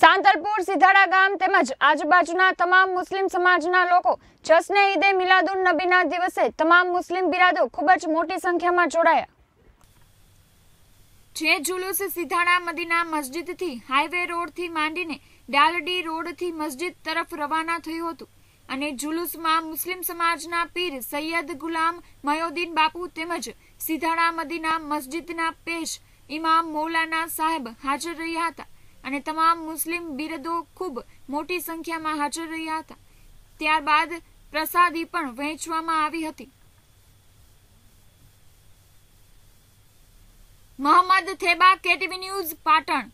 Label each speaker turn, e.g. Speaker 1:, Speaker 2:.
Speaker 1: સાંતલપુર સિધાડા ગામ તેમજ આજુબાજુના તમામ મુસ્લિમ સમાજના લોકો જશ્ને ઈદે મિલાદુન નબીના દિવસે તમામ મુસ્લિમ બિરાદો ખૂબ જ મોટી સંખ્યામાં જોડાયા જે જુલુસ સિધાડા મદીના મસ્જિદથી હાઈવે રોડથી માંડીને ડાલડી રોડથી મસ્જિદ તરફ રવાના થયું હતું અને જુલુસમાં મુસ્લિમ સમાજના પીર સૈયદ ગુલામ મયોદીન બાપુ તેમજ સિધાડા મદીના મસ્જિદના પેશ ઇમામ મૌલાના સાહેબ હાજર રહ્યા હતા અને તમામ મુસ્લિમ બિરદો ખૂબ મોટી સંખ્યામાં હાજર રહ્યા હતા ત્યારબાદ પ્રસાદી પણ વહેંચવામાં આવી હતી મોહમ્મદ થેબા કેટીવી ન્યૂઝ પાટણ